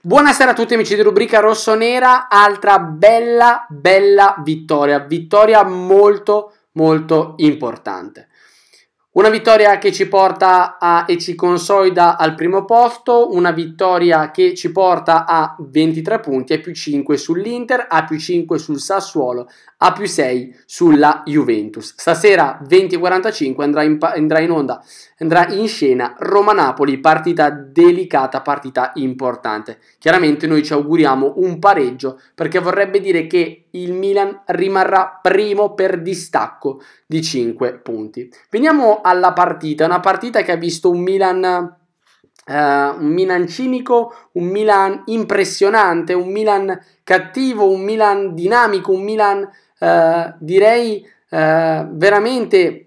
Buonasera a tutti amici di rubrica rossonera, altra bella bella vittoria, vittoria molto molto importante. Una vittoria che ci porta a, e ci consolida al primo posto, una vittoria che ci porta a 23 punti, a più 5 sull'Inter, a più 5 sul Sassuolo, a più 6 sulla Juventus. Stasera 20.45 andrà in, andrà in onda, andrà in scena Roma-Napoli, partita delicata, partita importante. Chiaramente noi ci auguriamo un pareggio perché vorrebbe dire che il Milan rimarrà primo per distacco di 5 punti. Veniamo alla partita. Una partita che ha visto un Milan. Uh, un Milan cinico, un Milan impressionante, un Milan cattivo, un Milan dinamico, un Milan uh, direi uh, veramente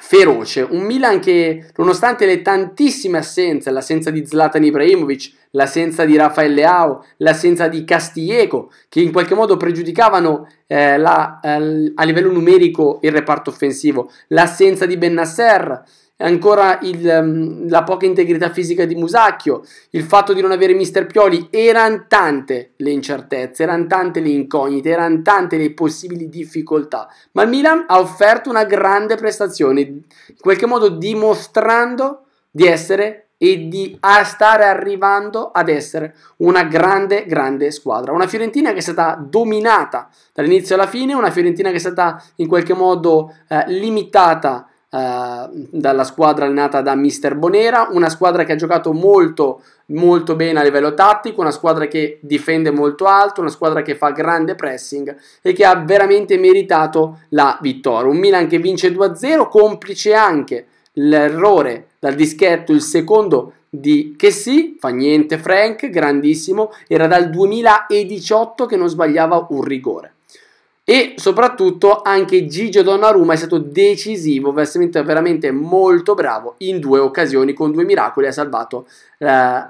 feroce, un Milan che nonostante le tantissime assenze, l'assenza di Zlatan Ibrahimovic, l'assenza di Rafael Leao, l'assenza di Castilleco, che in qualche modo pregiudicavano eh, la, eh, a livello numerico il reparto offensivo, l'assenza di Bennasser, ancora il, ehm, la poca integrità fisica di Musacchio, il fatto di non avere Mister Pioli, erano tante le incertezze, erano tante le incognite, erano tante le possibili difficoltà, ma il Milan ha offerto una grande prestazione, in qualche modo dimostrando di essere e di stare arrivando ad essere una grande, grande squadra. Una Fiorentina che è stata dominata dall'inizio alla fine, una Fiorentina che è stata in qualche modo eh, limitata Uh, dalla squadra allenata da Mister Bonera, una squadra che ha giocato molto molto bene a livello tattico, una squadra che difende molto alto, una squadra che fa grande pressing e che ha veramente meritato la vittoria. Un Milan che vince 2-0, complice anche l'errore dal dischetto, il secondo di che sì, fa niente Frank, grandissimo, era dal 2018 che non sbagliava un rigore e soprattutto anche Gigio Donnarumma è stato decisivo, veramente molto bravo in due occasioni con due miracoli ha salvato eh,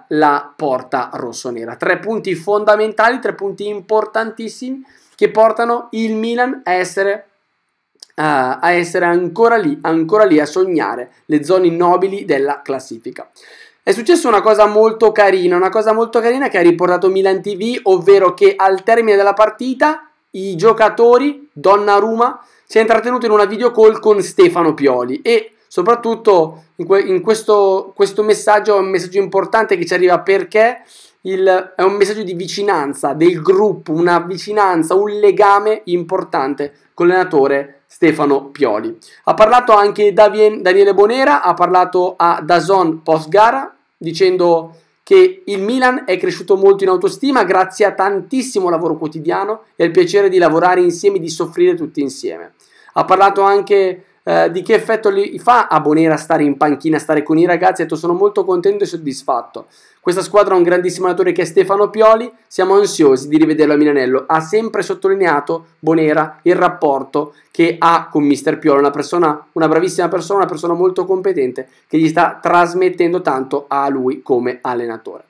la porta rossonera. Tre punti fondamentali, tre punti importantissimi che portano il Milan a essere Uh, a essere ancora lì, ancora lì a sognare le zone nobili della classifica. È successa una cosa molto carina, una cosa molto carina che ha riportato Milan TV, ovvero che al termine della partita i giocatori, Donnarumma, si è intrattenuto in una videocall con Stefano Pioli e soprattutto in, que- in questo, questo, messaggio è un messaggio importante che ci arriva perché il, è un messaggio di vicinanza del gruppo, una vicinanza, un legame importante con l'allenatore Stefano Pioli. Ha parlato anche Davien, Daniele Bonera, ha parlato a Dazon post gara dicendo che il Milan è cresciuto molto in autostima grazie a tantissimo lavoro quotidiano e al piacere di lavorare insieme e di soffrire tutti insieme. Ha parlato anche eh, di che effetto li fa a Bonera stare in panchina, stare con i ragazzi, ha detto sono molto contento e soddisfatto. Questa squadra ha un grandissimo allenatore che è Stefano Pioli, siamo ansiosi di rivederlo a Milanello. Ha sempre sottolineato Bonera il rapporto che ha con Mister Pioli, una, persona, una bravissima persona, una persona molto competente che gli sta trasmettendo tanto a lui come allenatore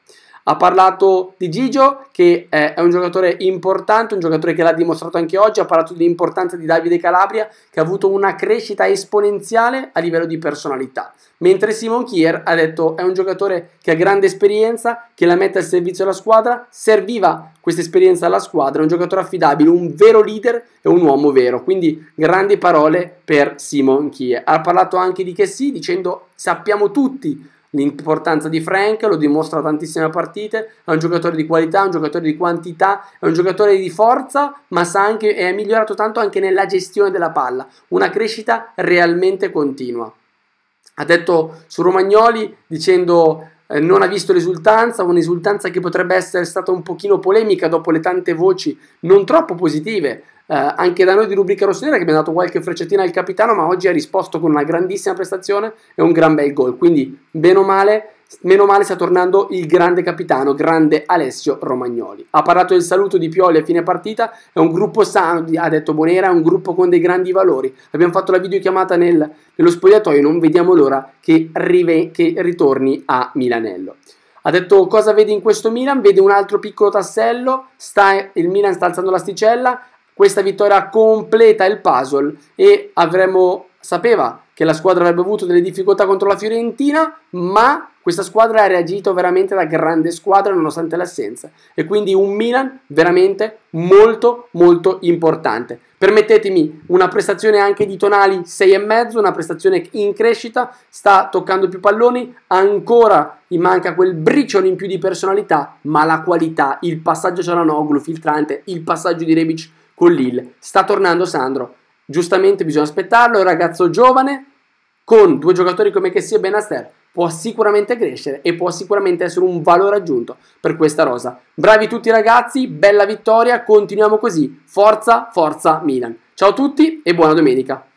ha parlato di Gigio che eh, è un giocatore importante, un giocatore che l'ha dimostrato anche oggi, ha parlato dell'importanza di Davide Calabria che ha avuto una crescita esponenziale a livello di personalità, mentre Simon Kier ha detto è un giocatore che ha grande esperienza, che la mette al servizio della squadra, serviva questa esperienza alla squadra, è un giocatore affidabile, un vero leader e un uomo vero, quindi grandi parole per Simon Kier. Ha parlato anche di Kessi dicendo sappiamo tutti L'importanza di Frank lo dimostra tantissime partite, è un giocatore di qualità, un giocatore di quantità, è un giocatore di forza, ma sa anche, e è migliorato tanto anche nella gestione della palla, una crescita realmente continua. Ha detto su Romagnoli dicendo eh, non ha visto l'esultanza, un'esultanza che potrebbe essere stata un pochino polemica dopo le tante voci non troppo positive eh, anche da noi di rubrica rossonera che abbiamo dato qualche frecciatina al capitano, ma oggi ha risposto con una grandissima prestazione e un gran bel gol. Quindi, bene o male, Meno male sta tornando il grande capitano, grande Alessio Romagnoli. Ha parlato del saluto di Pioli a fine partita, è un gruppo sano, ha detto Bonera, è un gruppo con dei grandi valori. Abbiamo fatto la videochiamata nel, nello spogliatoio, non vediamo l'ora che, rive, che ritorni a Milanello. Ha detto cosa vede in questo Milan, vede un altro piccolo tassello, sta, il Milan sta alzando l'asticella, questa vittoria completa il puzzle e avremmo, sapeva che la squadra avrebbe avuto delle difficoltà contro la Fiorentina, ma questa squadra ha reagito veramente da grande squadra nonostante l'assenza e quindi un Milan veramente molto molto importante. Permettetemi una prestazione anche di Tonali 6,5, una prestazione in crescita, sta toccando più palloni, ancora gli manca quel briciolo in più di personalità, ma la qualità, il passaggio Cialanoglu filtrante, il passaggio di Rebic con Lille. Sta tornando Sandro, giustamente bisogna aspettarlo, è un ragazzo giovane, con due giocatori come Kessie e Benaster può sicuramente crescere e può sicuramente essere un valore aggiunto per questa rosa. Bravi tutti ragazzi, bella vittoria, continuiamo così. Forza, forza Milan. Ciao a tutti e buona domenica.